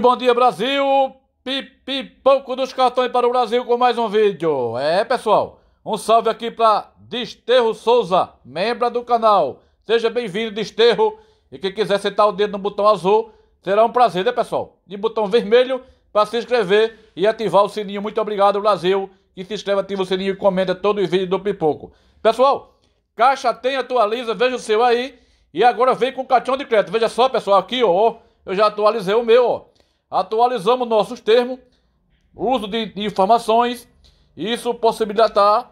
Bom dia, Brasil! Pipipoco dos cartões para o Brasil com mais um vídeo. É, pessoal, um salve aqui para Desterro Souza, membro do canal. Seja bem-vindo, Desterro. E quem quiser sentar o dedo no botão azul, será um prazer, né, pessoal? E botão vermelho para se inscrever e ativar o sininho. Muito obrigado, Brasil. E se inscreve, ativa o sininho e comenta todo o vídeo do Pipoco. Pessoal, caixa tem, atualiza, veja o seu aí. E agora vem com o cartão de crédito. Veja só, pessoal, aqui, ó. Eu já atualizei o meu, ó atualizamos nossos termos, uso de informações, isso possibilitará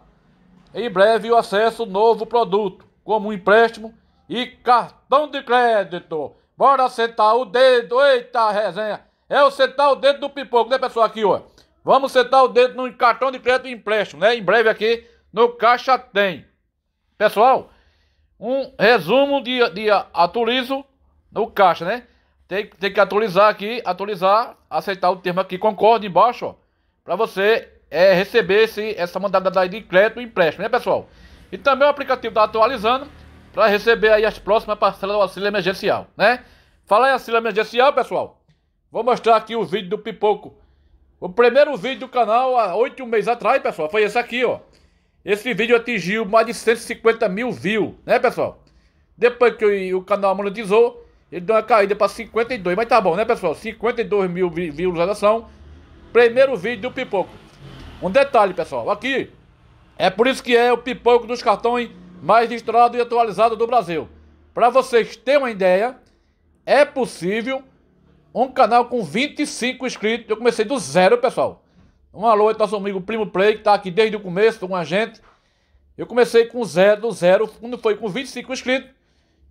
em breve o acesso a novo produto, como um empréstimo e cartão de crédito. Bora sentar o dedo, eita resenha! É o sentar o dedo do pipoco, né pessoal aqui, ó. Vamos sentar o dedo no cartão de crédito e empréstimo, né? Em breve aqui no Caixa Tem. Pessoal, um resumo de, de atualizo no Caixa, né? Tem, tem que atualizar aqui, atualizar, aceitar o termo aqui, concorde embaixo, ó, para você é, receber esse, essa mandada de crédito e empréstimo, né, pessoal? E também o aplicativo está atualizando para receber aí as próximas parcelas do auxílio emergencial, né? Fala em auxílio emergencial, pessoal. Vou mostrar aqui o vídeo do Pipoco. O primeiro vídeo do canal, há oito meses atrás, pessoal, foi esse aqui, ó. Esse vídeo atingiu mais de 150 mil views, né, pessoal? Depois que o canal monetizou, ele deu uma caída para 52, mas tá bom, né, pessoal? 52 mil visualização. Primeiro vídeo do Pipoco. Um detalhe, pessoal, aqui é por isso que é o Pipoco dos cartões mais estourado e atualizado do Brasil. Para vocês terem uma ideia, é possível um canal com 25 inscritos. Eu comecei do zero, pessoal. Um alô aí, nosso amigo Primo Play, que tá aqui desde o começo com a gente. Eu comecei com zero, do zero, quando foi com 25 inscritos.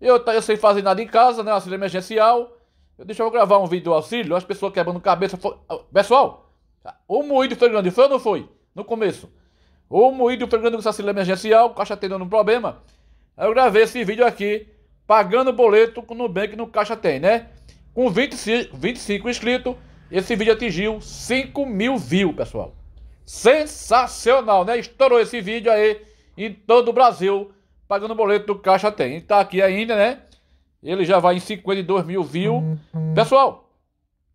Eu, tá, eu sei fazer nada em casa, né? Auxílio emergencial. Eu, deixa eu gravar um vídeo do auxílio, as pessoas quebrando cabeça. Foi... Ah, pessoal, tá, o moído foi grande, foi ou não foi? No começo. O moído foi grande com auxílio emergencial, caixa tendo um problema. Aí eu gravei esse vídeo aqui, pagando boleto com o Nubank no caixa tem, né? Com 25, 25 inscritos, esse vídeo atingiu 5 mil views, pessoal. Sensacional, né? Estourou esse vídeo aí em todo o Brasil pagando boleto do caixa tem. Ele tá aqui ainda, né? Ele já vai em 52 mil views. Uhum. Pessoal,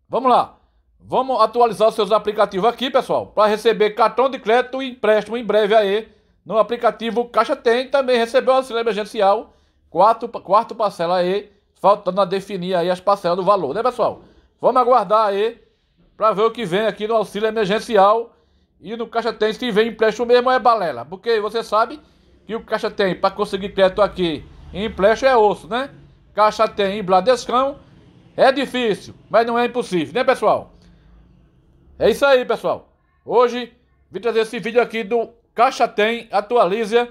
vamos lá. Vamos atualizar os seus aplicativos aqui, pessoal, para receber cartão de crédito e empréstimo em breve aí no aplicativo Caixa Tem. Também recebeu o auxílio emergencial, quarto, quarto parcela aí, faltando a definir aí as parcelas do valor, né, pessoal? Vamos aguardar aí para ver o que vem aqui no auxílio emergencial e no Caixa Tem. Se vem empréstimo mesmo é balela, porque você sabe que o Caixa tem para conseguir crédito aqui em empréstimo é osso, né? Caixa tem em Bladescão. é difícil, mas não é impossível, né, pessoal? É isso aí, pessoal. Hoje vim trazer esse vídeo aqui do Caixa Tem, atualiza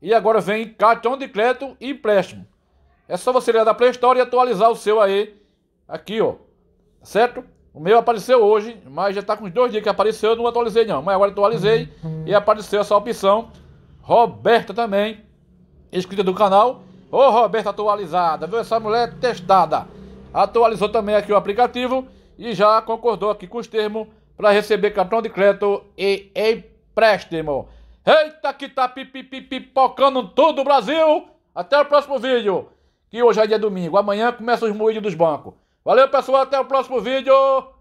e agora vem cartão de crédito e empréstimo. É só você ligar da Play Store e atualizar o seu aí, aqui, ó. Tá certo? O meu apareceu hoje, mas já está com uns dois dias que apareceu, eu não atualizei não. Mas agora atualizei e apareceu essa opção Roberta também, inscrita do canal. Ô Roberta atualizada, viu? Essa mulher é testada. Atualizou também aqui o aplicativo e já concordou aqui com os termos para receber cartão de crédito e empréstimo. Eita que tá pipipipipocando tudo, Brasil! Até o próximo vídeo, que hoje é dia domingo. Amanhã começa os moídos dos bancos. Valeu, pessoal. Até o próximo vídeo.